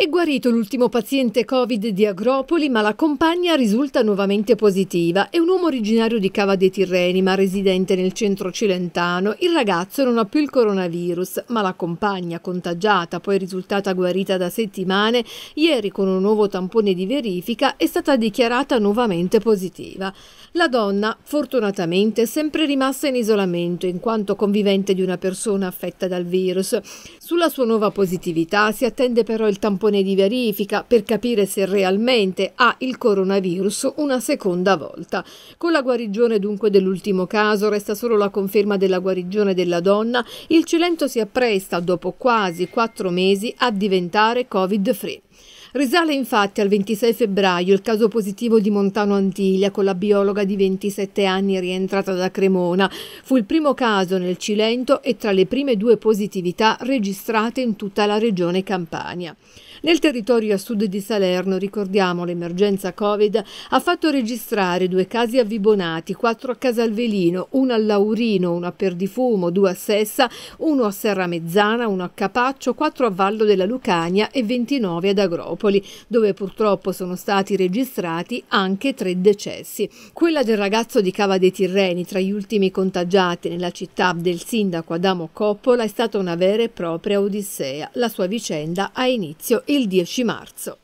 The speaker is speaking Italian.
È guarito l'ultimo paziente Covid di Agropoli, ma la compagna risulta nuovamente positiva. È un uomo originario di Cava dei Tirreni, ma residente nel centro cilentano. Il ragazzo non ha più il coronavirus, ma la compagna, contagiata, poi risultata guarita da settimane, ieri con un nuovo tampone di verifica è stata dichiarata nuovamente positiva. La donna, fortunatamente, è sempre rimasta in isolamento in quanto convivente di una persona affetta dal virus. Sulla sua nuova positività si attende però il tampone tampone di verifica per capire se realmente ha il coronavirus una seconda volta. Con la guarigione dunque dell'ultimo caso resta solo la conferma della guarigione della donna, il Cilento si appresta dopo quasi quattro mesi a diventare Covid-free. Risale infatti al 26 febbraio il caso positivo di Montano Antiglia con la biologa di 27 anni rientrata da Cremona. Fu il primo caso nel Cilento e tra le prime due positività registrate in tutta la regione Campania. Nel territorio a sud di Salerno, ricordiamo, l'emergenza Covid ha fatto registrare due casi a Vibonati, quattro a Casalvelino, uno a Laurino, uno a Perdifumo, due a Sessa, uno a Serra Mezzana, uno a Capaccio, quattro a Vallo della Lucania e 29 ad Agropoli. Napoli, dove purtroppo sono stati registrati anche tre decessi. Quella del ragazzo di Cava dei Tirreni, tra gli ultimi contagiati nella città del sindaco Adamo Coppola, è stata una vera e propria odissea. La sua vicenda ha inizio il 10 marzo.